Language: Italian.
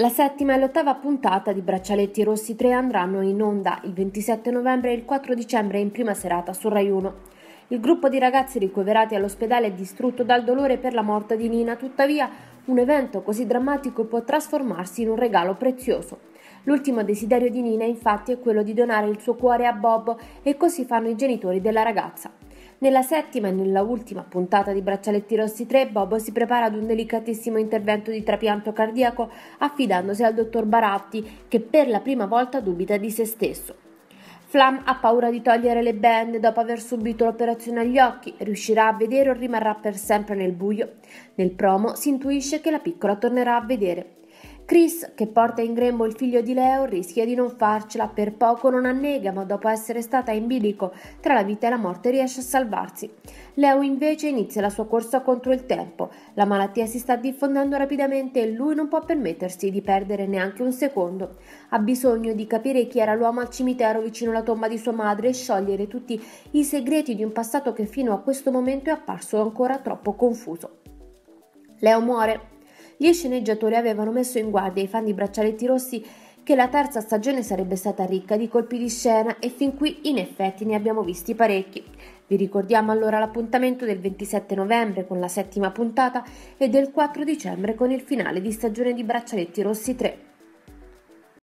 La settima e l'ottava puntata di Braccialetti Rossi 3 andranno in onda il 27 novembre e il 4 dicembre in prima serata su Rai 1. Il gruppo di ragazzi ricoverati all'ospedale è distrutto dal dolore per la morte di Nina, tuttavia un evento così drammatico può trasformarsi in un regalo prezioso. L'ultimo desiderio di Nina infatti è quello di donare il suo cuore a Bob e così fanno i genitori della ragazza. Nella settima e nella ultima puntata di Braccialetti Rossi 3, Bob si prepara ad un delicatissimo intervento di trapianto cardiaco affidandosi al dottor Baratti, che per la prima volta dubita di se stesso. Flam ha paura di togliere le bende dopo aver subito l'operazione agli occhi, riuscirà a vedere o rimarrà per sempre nel buio? Nel promo si intuisce che la piccola tornerà a vedere. Chris, che porta in grembo il figlio di Leo, rischia di non farcela, per poco non annega, ma dopo essere stata in bilico tra la vita e la morte riesce a salvarsi. Leo invece inizia la sua corsa contro il tempo, la malattia si sta diffondendo rapidamente e lui non può permettersi di perdere neanche un secondo. Ha bisogno di capire chi era l'uomo al cimitero vicino alla tomba di sua madre e sciogliere tutti i segreti di un passato che fino a questo momento è apparso ancora troppo confuso. Leo muore gli sceneggiatori avevano messo in guardia i fan di Braccialetti Rossi che la terza stagione sarebbe stata ricca di colpi di scena e fin qui in effetti ne abbiamo visti parecchi. Vi ricordiamo allora l'appuntamento del 27 novembre con la settima puntata e del 4 dicembre con il finale di stagione di Braccialetti Rossi 3.